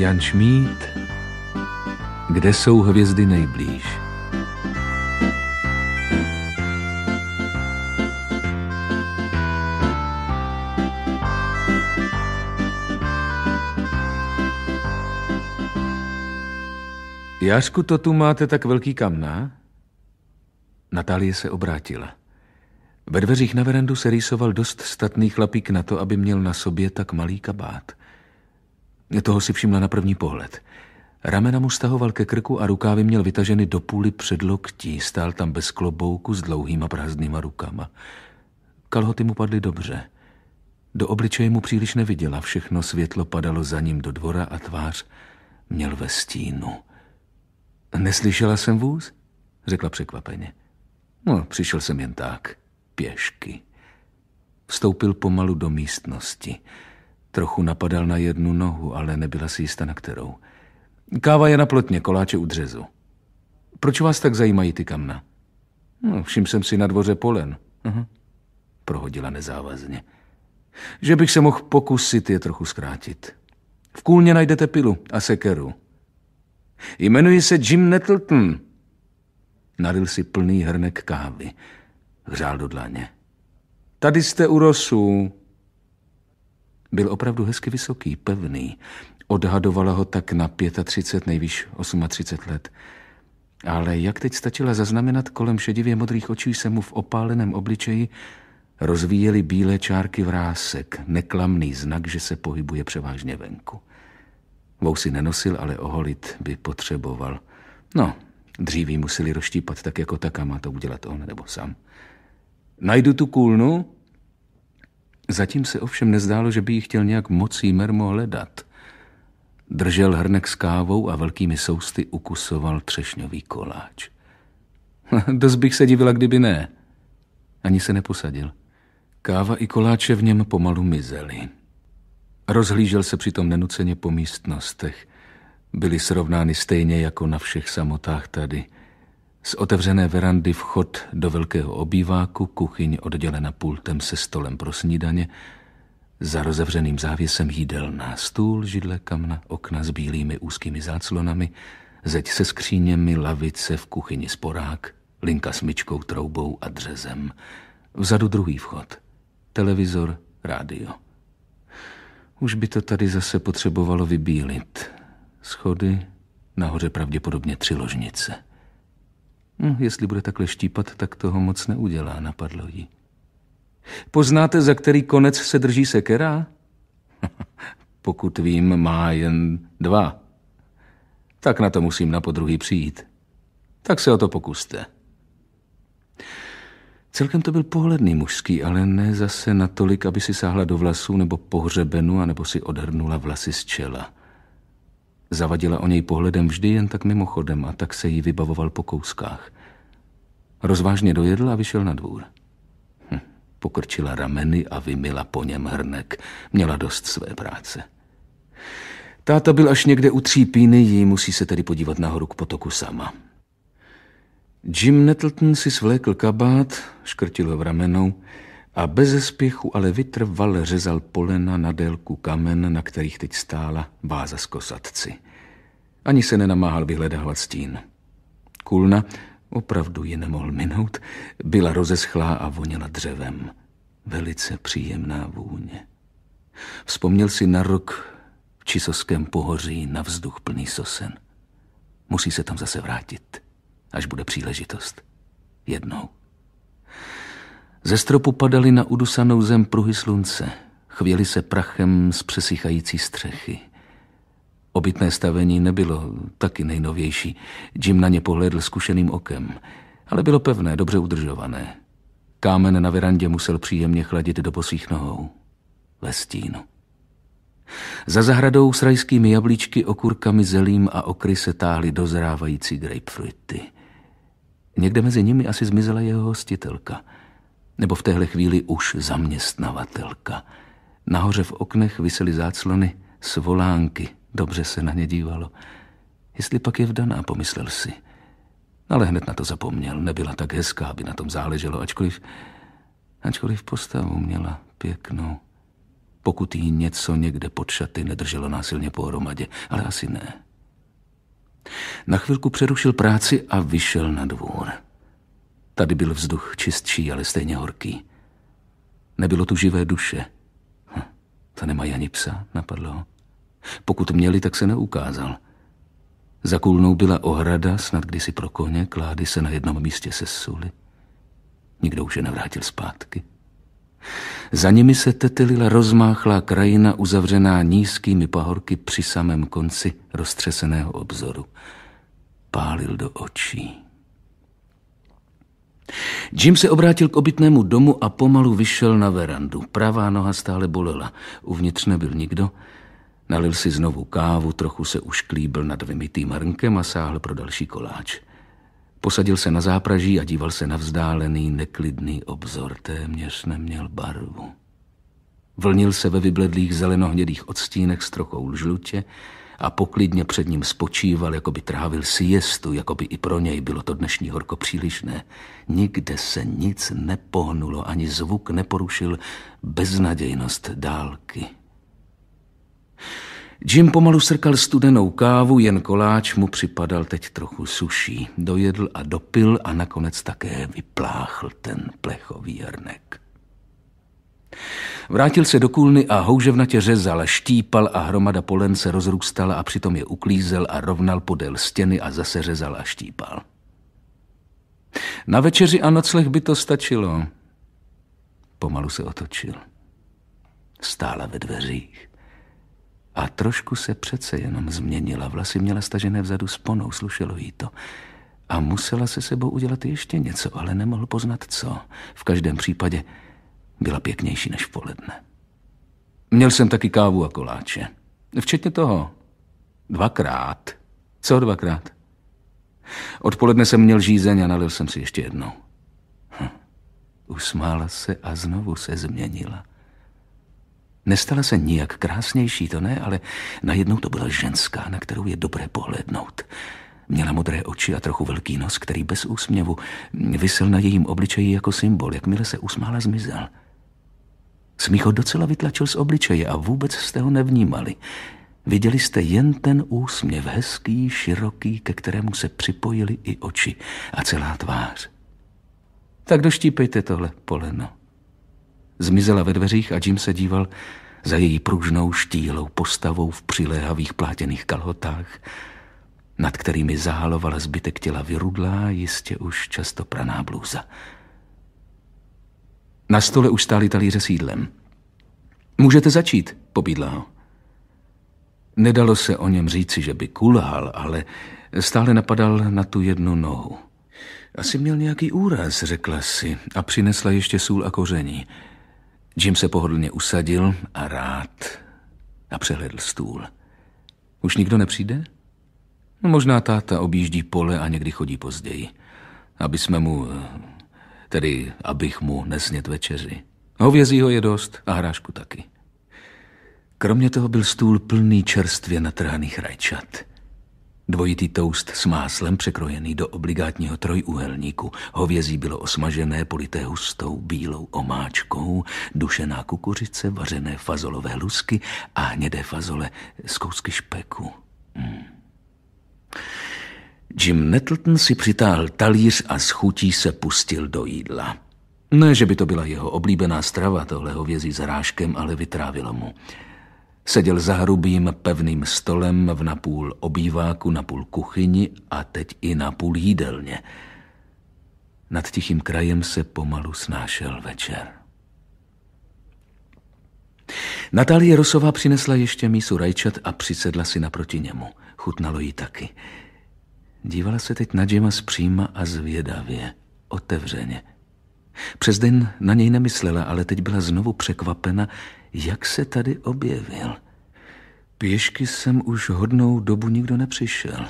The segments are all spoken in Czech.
Jan Šmíd, kde jsou hvězdy nejblíž. Jářku, to tu máte tak velký kamna? Natálie se obrátila. Ve dveřích na verandu se rýsoval dost statný chlapík na to, aby měl na sobě tak malý kabát – toho si všimla na první pohled. Ramena mu stahoval ke krku a rukávy měl vytaženy do půly před loktí. Stál tam bez klobouku s dlouhýma prázdnýma rukama. Kalhoty mu padly dobře. Do obličeje mu příliš neviděla, všechno světlo padalo za ním do dvora a tvář měl ve stínu. Neslyšela jsem vůz? řekla překvapeně. No, přišel jsem jen tak, pěšky. Vstoupil pomalu do místnosti. Trochu napadal na jednu nohu, ale nebyla si jista na kterou. Káva je na plotně, koláče u dřezu. Proč vás tak zajímají ty kamna? No, všim jsem si na dvoře polen. Uh-huh. Prohodila nezávazně. Že bych se mohl pokusit je trochu zkrátit. V kůlně najdete pilu a sekeru. Jmenuji se Jim Nettleton. Nalil si plný hrnek kávy. Hřál do dlaně. Tady jste u Rosů. Byl opravdu hezky vysoký, pevný. Odhadovala ho tak na 35, nejvýš 38 let. Ale jak teď stačila zaznamenat kolem šedivě modrých očí se mu v opáleném obličeji rozvíjely bílé čárky vrásek, neklamný znak, že se pohybuje převážně venku. Vousy nenosil, ale oholit by potřeboval. No, dříví museli roštípat tak jako tak a má to udělat on nebo sám. Najdu tu kůlnu? Zatím se ovšem nezdálo, že by ji chtěl nějak mocí mermo hledat. Držel hrnek s kávou a velkými sousty ukusoval třešňový koláč. Hm, dost bych se divila, kdyby ne. Ani se neposadil. Káva i koláče v něm pomalu mizely. Rozhlížel se přitom nenuceně po místnostech. Byly srovnány stejně jako na všech samotách tady – z otevřené verandy vchod do velkého obýváku, kuchyň oddělena pultem se stolem pro snídaně, za rozevřeným závěsem jídelná stůl, židle kamna, okna s bílými úzkými záclonami, zeď se skříněmi, lavice v kuchyni sporák, linka s myčkou, troubou a dřezem. Vzadu druhý vchod, televizor, rádio. Už by to tady zase potřebovalo vybílit. Schody, nahoře pravděpodobně tři ložnice. No, jestli bude takhle štípat, tak toho moc neudělá, napadlo jí. Poznáte, za který konec se drží sekera? Pokud vím, má jen dva. Tak na to musím na podruhý přijít. Tak se o to pokuste. Celkem to byl pohledný mužský, ale ne zase natolik, aby si sáhla do vlasů nebo pohřebenu, anebo si odhrnula vlasy z čela. Zavadila o něj pohledem vždy jen tak mimochodem a tak se jí vybavoval po kouskách. Rozvážně dojedl a vyšel na dvůr. Hm, pokrčila rameny a vymila po něm hrnek. Měla dost své práce. Táta byl až někde u tří píny. jí musí se tedy podívat nahoru k potoku sama. Jim Nettleton si svlékl kabát, škrtil ho v ramenou, a bez spěchu ale vytrval řezal polena na délku kamen, na kterých teď stála báza z kosatci. Ani se nenamáhal vyhledávat stín. Kulna, opravdu ji nemohl minout, byla rozeschlá a voněla dřevem. Velice příjemná vůně. Vzpomněl si na rok v Čisovském pohoří na vzduch plný sosen. Musí se tam zase vrátit, až bude příležitost. Jednou. Ze stropu padaly na udusanou zem pruhy slunce. Chvěli se prachem z přesychající střechy. Obytné stavení nebylo taky nejnovější. Jim na ně pohlédl zkušeným okem, ale bylo pevné, dobře udržované. Kámen na verandě musel příjemně chladit do posých nohou. Ve stínu. Za zahradou s rajskými jablíčky, okurkami, zelím a okry se táhly dozrávající grapefruity. Někde mezi nimi asi zmizela jeho hostitelka – nebo v téhle chvíli už zaměstnavatelka. Nahoře v oknech visely záclony s volánky, dobře se na ně dívalo. Jestli pak je vdaná, pomyslel si. Ale hned na to zapomněl, nebyla tak hezká, aby na tom záleželo, ačkoliv, ačkoliv postavu měla pěknou. Pokud jí něco někde pod šaty nedrželo násilně pohromadě, ale asi ne. Na chvilku přerušil práci a vyšel na dvůr. Tady byl vzduch čistší, ale stejně horký. Nebylo tu živé duše. Hm, to nemají ani psa, napadlo ho. Pokud měli, tak se neukázal. Za kulnou byla ohrada, snad kdysi pro koně, klády se na jednom místě sesuly. Nikdo už je nevrátil zpátky. Za nimi se tetelila rozmáchlá krajina uzavřená nízkými pahorky při samém konci roztřeseného obzoru. Pálil do očí. Jim se obrátil k obytnému domu a pomalu vyšel na verandu. Pravá noha stále bolela. Uvnitř nebyl nikdo. Nalil si znovu kávu, trochu se ušklíbil nad vymitým rnkem a sáhl pro další koláč. Posadil se na zápraží a díval se na vzdálený, neklidný obzor. Téměř neměl barvu. Vlnil se ve vybledlých zelenohnědých odstínech s trochou žlutě, a poklidně před ním spočíval, jako by trávil siestu, jako by i pro něj bylo to dnešní horko přílišné. Nikde se nic nepohnulo, ani zvuk neporušil beznadějnost dálky. Jim pomalu srkal studenou kávu, jen koláč mu připadal teď trochu suší. Dojedl a dopil a nakonec také vypláchl ten plechový hrnek. Vrátil se do kůlny a houževnatě řezal, štípal a hromada polen se rozrůstala a přitom je uklízel a rovnal podél stěny a zase řezal a štípal. Na večeři a nocleh by to stačilo. Pomalu se otočil. Stála ve dveřích. A trošku se přece jenom změnila. Vlasy měla stažené vzadu sponou, slušelo jí to. A musela se sebou udělat ještě něco, ale nemohl poznat co. V každém případě byla pěknější než v poledne. Měl jsem taky kávu a koláče. Včetně toho. Dvakrát. Co dvakrát? Odpoledne jsem měl žízeň a nalil jsem si ještě jednou. Hm. Usmála se a znovu se změnila. Nestala se nijak krásnější, to ne, ale najednou to byla ženská, na kterou je dobré pohlednout. Měla modré oči a trochu velký nos, který bez úsměvu vysel na jejím obličeji jako symbol. Jakmile se usmála, zmizel. Smích ho docela vytlačil z obličeje a vůbec jste ho nevnímali. Viděli jste jen ten úsměv, hezký, široký, ke kterému se připojili i oči a celá tvář. Tak doštípejte tohle poleno. Zmizela ve dveřích a Jim se díval za její pružnou štílou postavou v přiléhavých plátěných kalhotách, nad kterými zahalovala zbytek těla vyrudlá, jistě už často praná blůza. Na stole už stály talíře s jídlem. Můžete začít, pobídla ho. Nedalo se o něm říci, že by kulhal, ale stále napadal na tu jednu nohu. Asi měl nějaký úraz, řekla si a přinesla ještě sůl a koření. Jim se pohodlně usadil a rád a přehledl stůl. Už nikdo nepřijde? No, možná táta objíždí pole a někdy chodí později, aby jsme mu eh, tedy abych mu nesnět večeři. Hovězího je dost a hrášku taky. Kromě toho byl stůl plný čerstvě natrhaných rajčat. Dvojitý toast s máslem překrojený do obligátního trojúhelníku. Hovězí bylo osmažené, polité hustou bílou omáčkou, dušená kukuřice, vařené fazolové lusky a hnědé fazole z kousky špeku. Hmm. Jim Nettleton si přitáhl talíř a s chutí se pustil do jídla. Ne, že by to byla jeho oblíbená strava, tohle hovězí s hráškem, ale vytrávilo mu. Seděl za hrubým pevným stolem v napůl obýváku, napůl kuchyni a teď i napůl jídelně. Nad tichým krajem se pomalu snášel večer. Natálie Rosová přinesla ještě mísu rajčat a přisedla si naproti němu. Chutnalo jí taky. Dívala se teď na Jima zpříma a zvědavě, otevřeně. Přes den na něj nemyslela, ale teď byla znovu překvapena, jak se tady objevil. Pěšky jsem už hodnou dobu nikdo nepřišel.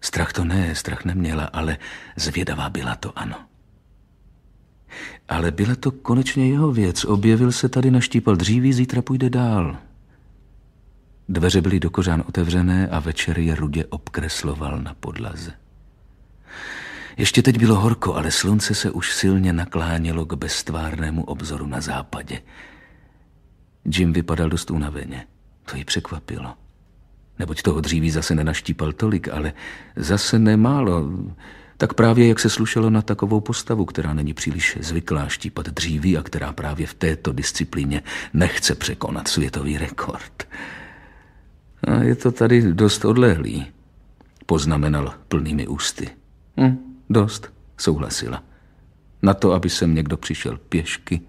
Strach to ne, strach neměla, ale zvědavá byla to ano. Ale byla to konečně jeho věc. Objevil se tady, naštípal dříví, zítra půjde dál. Dveře byly do kořán otevřené a večer je rudě obkresloval na podlaze. Ještě teď bylo horko, ale slunce se už silně naklánělo k beztvárnému obzoru na západě. Jim vypadal dost unaveně. To ji překvapilo. Neboť toho dříví zase nenaštípal tolik, ale zase nemálo. Tak právě jak se slušelo na takovou postavu, která není příliš zvyklá štípat dříví a která právě v této disciplíně nechce překonat světový rekord. A je to tady dost odlehlý, poznamenal plnými ústy. Hm, dost, souhlasila. Na to, aby sem někdo přišel pěšky.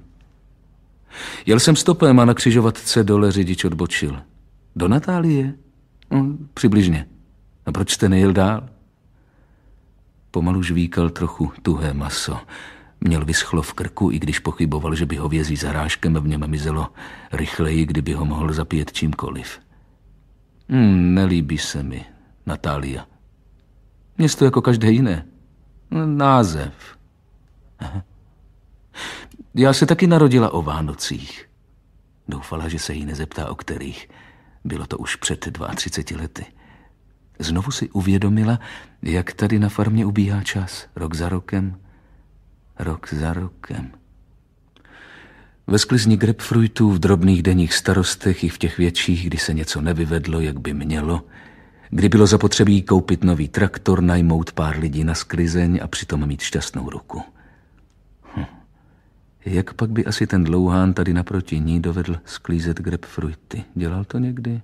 Jel jsem stopem a na křižovatce dole řidič odbočil. Do Natálie? Hm, přibližně. A proč jste nejel dál? Pomalu žvíkal trochu tuhé maso. Měl vyschlo v krku, i když pochyboval, že by hovězí zarážkem v něm mizelo rychleji, kdyby ho mohl zapít čímkoliv. Hmm, nelíbí se mi, Natália. Město jako každé jiné. Název. Já se taky narodila o Vánocích. Doufala, že se jí nezeptá, o kterých. Bylo to už před 32 lety. Znovu si uvědomila, jak tady na farmě ubíhá čas. Rok za rokem, rok za rokem. Ve sklizni grapefruitů, v drobných denních starostech i v těch větších, kdy se něco nevyvedlo, jak by mělo, kdy bylo zapotřebí koupit nový traktor, najmout pár lidí na sklizeň a přitom mít šťastnou ruku. Hm. Jak pak by asi ten dlouhán tady naproti ní dovedl sklízet grapefruity? Dělal to někdy?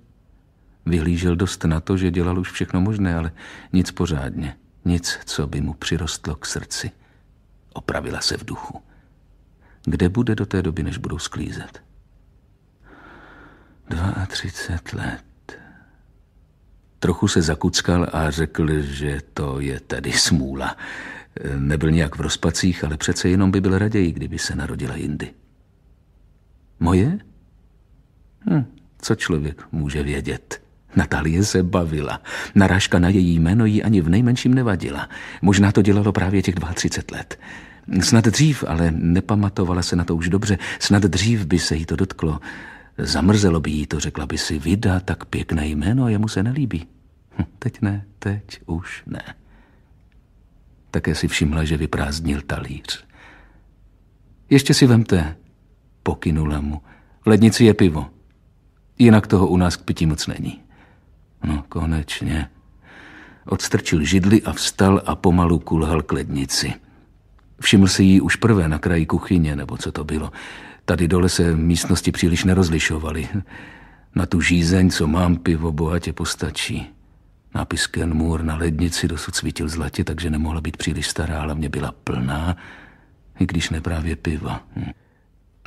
Vyhlížel dost na to, že dělal už všechno možné, ale nic pořádně. Nic, co by mu přirostlo k srdci. Opravila se v duchu kde bude do té doby, než budou sklízet. 32 let. Trochu se zakuckal a řekl, že to je tedy smůla. Nebyl nějak v rozpacích, ale přece jenom by byl raději, kdyby se narodila jindy. Moje? Hm, co člověk může vědět? Natalie se bavila. Narážka na její jméno ji ani v nejmenším nevadila. Možná to dělalo právě těch 32 let. Snad dřív, ale nepamatovala se na to už dobře, snad dřív by se jí to dotklo. Zamrzelo by jí to, řekla by si, Vida, tak pěkné jméno, jemu se nelíbí. Hm, teď ne, teď už ne. Také si všimla, že vyprázdnil talíř. Ještě si vemte, pokynula mu. V lednici je pivo. Jinak toho u nás k pití moc není. No, konečně. Odstrčil židli a vstal a pomalu kulhal k lednici. Všiml si jí už prvé na kraji kuchyně, nebo co to bylo. Tady dole se místnosti příliš nerozlišovaly. Na tu žízeň, co mám, pivo bohatě postačí. Nápis Kenmur na lednici dosud svítil zlatě, takže nemohla být příliš stará, ale mě byla plná, i když neprávě piva. Hm.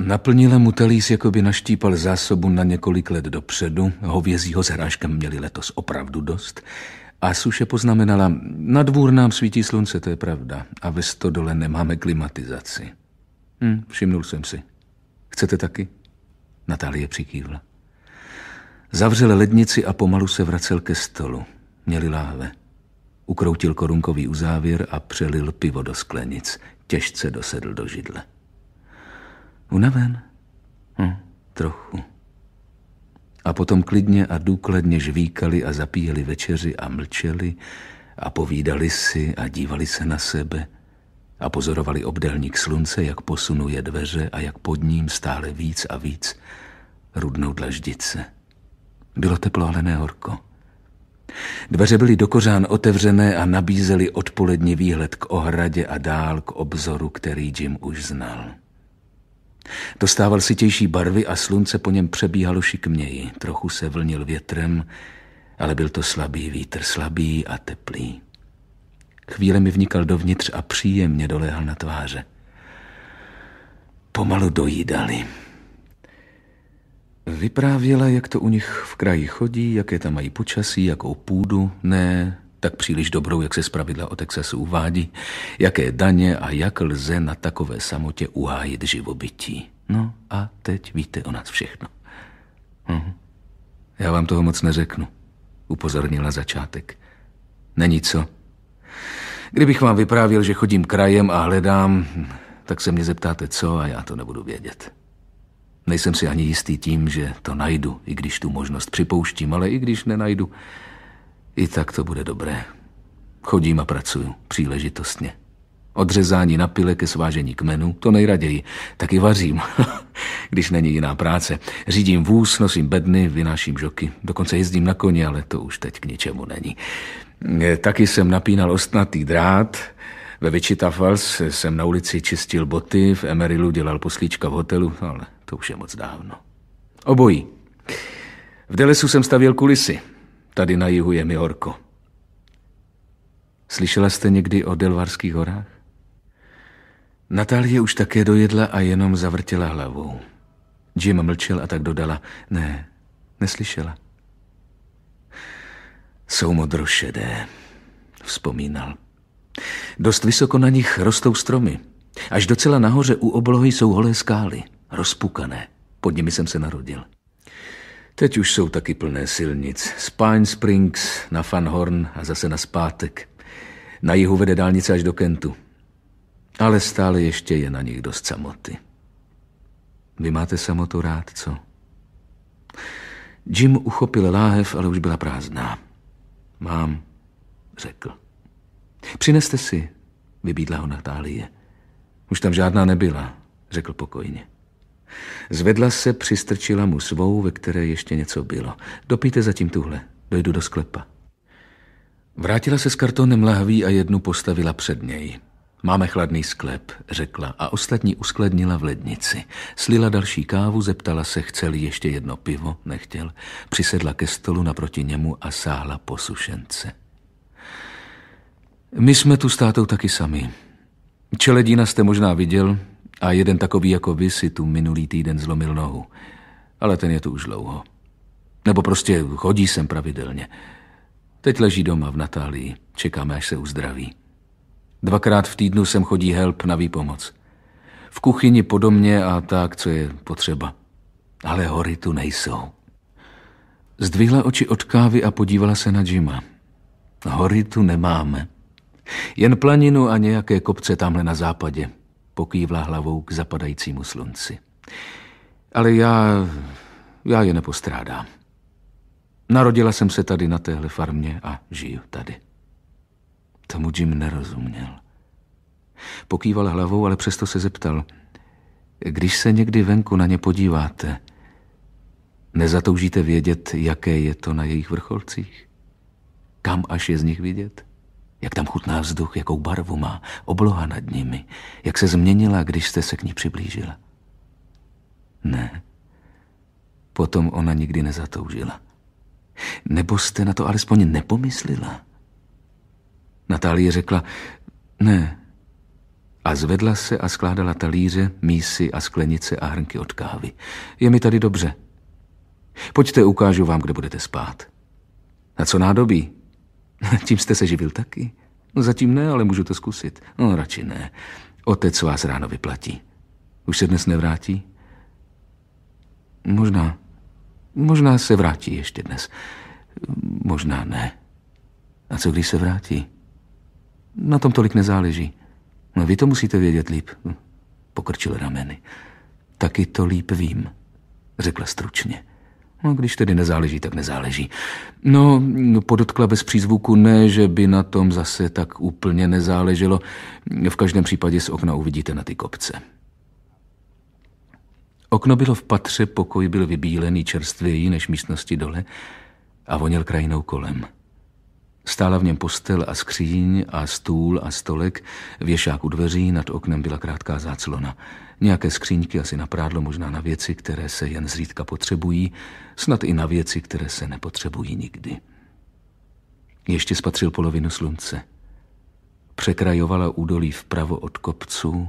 Naplnila mu telís jako by naštípal zásobu na několik let dopředu. Hovězího s hráškem měli letos opravdu dost. A suše poznamenala, na dvůr nám svítí slunce, to je pravda, a ve stodole nemáme klimatizaci. Hm, všimnul jsem si. Chcete taky? Natálie přikývla. Zavřel lednici a pomalu se vracel ke stolu. Měli láhve. Ukroutil korunkový uzávěr a přelil pivo do sklenic. Těžce dosedl do židle. Unaven? Hm, trochu a potom klidně a důkladně žvíkali a zapíjeli večeři a mlčeli a povídali si a dívali se na sebe a pozorovali obdelník slunce, jak posunuje dveře a jak pod ním stále víc a víc rudnou dlaždice. Bylo teplo, ale ne horko. Dveře byly do kořán otevřené a nabízely odpolední výhled k ohradě a dál k obzoru, který Jim už znal. Dostával sitější barvy a slunce po něm přebíhalo šikměji. Trochu se vlnil větrem, ale byl to slabý vítr, slabý a teplý. Chvíle mi vnikal dovnitř a příjemně doléhal na tváře. Pomalu dojídali. Vyprávěla, jak to u nich v kraji chodí, jaké tam mají počasí, jakou půdu. Ne, tak příliš dobrou, jak se zpravidla o Texasu uvádí, jaké daně a jak lze na takové samotě uhájit živobytí. No a teď víte o nás všechno. Mhm. Já vám toho moc neřeknu, upozornila začátek. Není co. Kdybych vám vyprávěl, že chodím krajem a hledám, tak se mě zeptáte co a já to nebudu vědět. Nejsem si ani jistý tím, že to najdu, i když tu možnost připouštím, ale i když nenajdu, i tak to bude dobré. Chodím a pracuju, příležitostně. Odřezání na pile ke svážení kmenu, to nejraději. Taky vařím, když není jiná práce. Řídím vůz, nosím bedny, vynáším žoky. Dokonce jezdím na koni, ale to už teď k ničemu není. E, taky jsem napínal ostnatý drát, ve Vichita Falls jsem na ulici čistil boty, v Emerylu dělal poslíčka v hotelu, ale to už je moc dávno. Obojí. V Delesu jsem stavěl kulisy. Tady na jihu je mi horko. Slyšela jste někdy o Delvarských horách? Natálie už také dojedla a jenom zavrtěla hlavou. Jim mlčel a tak dodala, ne, neslyšela. Jsou modrošedé, vzpomínal. Dost vysoko na nich rostou stromy. Až docela nahoře u oblohy jsou holé skály, rozpukané. Pod nimi jsem se narodil. Teď už jsou taky plné silnic. Z Pine Springs na Van Horn a zase na zpátek. Na jihu vede dálnice až do Kentu. Ale stále ještě je na nich dost samoty. Vy máte samotu rád, co? Jim uchopil láhev, ale už byla prázdná. Mám, řekl. Přineste si, vybídla ho Natálie. Už tam žádná nebyla, řekl pokojně. Zvedla se, přistrčila mu svou, ve které ještě něco bylo. Dopijte zatím tuhle, dojdu do sklepa. Vrátila se s kartonem lahví a jednu postavila před něj. Máme chladný sklep, řekla a ostatní uskladnila v lednici. Slila další kávu, zeptala se, chce ještě jedno pivo, nechtěl. Přisedla ke stolu naproti němu a sáhla po sušence. My jsme tu státou taky sami. Čeledína jste možná viděl, a jeden takový jako vy si tu minulý týden zlomil nohu. Ale ten je tu už dlouho. Nebo prostě chodí sem pravidelně. Teď leží doma v Natálii. Čekáme, až se uzdraví. Dvakrát v týdnu sem chodí help na výpomoc. V kuchyni podobně a tak, co je potřeba. Ale hory tu nejsou. Zdvihla oči od kávy a podívala se na Jima. Hory tu nemáme. Jen planinu a nějaké kopce tamhle na západě pokývla hlavou k zapadajícímu slunci. Ale já, já je nepostrádám. Narodila jsem se tady na téhle farmě a žiju tady. Tomu Jim nerozuměl. Pokýval hlavou, ale přesto se zeptal. Když se někdy venku na ně podíváte, nezatoužíte vědět, jaké je to na jejich vrcholcích? Kam až je z nich vidět? jak tam chutná vzduch, jakou barvu má, obloha nad nimi, jak se změnila, když jste se k ní přiblížila. Ne, potom ona nikdy nezatoužila. Nebo jste na to alespoň nepomyslila? Natálie řekla, ne. A zvedla se a skládala talíře, mísy a sklenice a hrnky od kávy. Je mi tady dobře. Pojďte, ukážu vám, kde budete spát. Na co nádobí? Tím jste se živil taky? No, zatím ne, ale můžu to zkusit. No, radši ne. Otec vás ráno vyplatí. Už se dnes nevrátí? Možná. Možná se vrátí ještě dnes. Možná ne. A co když se vrátí? Na tom tolik nezáleží. No, vy to musíte vědět líp. Pokrčil rameny. Taky to líp vím, řekla stručně. No, když tedy nezáleží, tak nezáleží. No, podotkla bez přízvuku ne, že by na tom zase tak úplně nezáleželo. V každém případě z okna uvidíte na ty kopce. Okno bylo v patře, pokoj byl vybílený čerstvěji než místnosti dole a voněl krajinou kolem. Stála v něm postel a skříň a stůl a stolek, věšák u dveří, nad oknem byla krátká záclona. Nějaké skříňky asi na prádlo možná na věci, které se jen zřídka potřebují, snad i na věci, které se nepotřebují nikdy. Ještě spatřil polovinu slunce. Překrajovala údolí vpravo od kopců,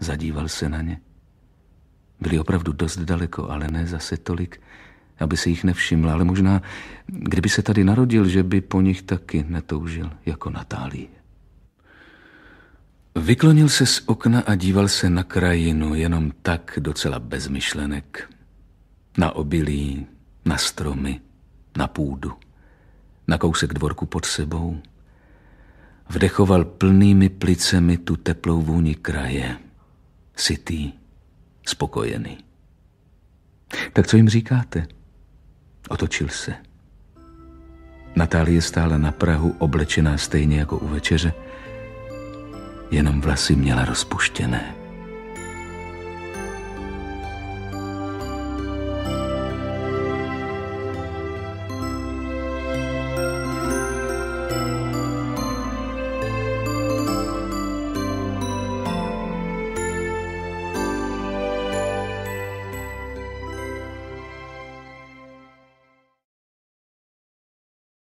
zadíval se na ně. Byli opravdu dost daleko, ale ne zase tolik, aby se jich nevšiml, ale možná, kdyby se tady narodil, že by po nich taky netoužil, jako Natálii. Vyklonil se z okna a díval se na krajinu, jenom tak, docela bez myšlenek. Na obilí, na stromy, na půdu, na kousek dvorku pod sebou. Vdechoval plnými plicemi tu teplou vůni kraje. Sytý, spokojený. Tak co jim říkáte? Otočil se. Natálie stála na Prahu, oblečená stejně jako u večeře, jenom vlasy měla rozpuštěné.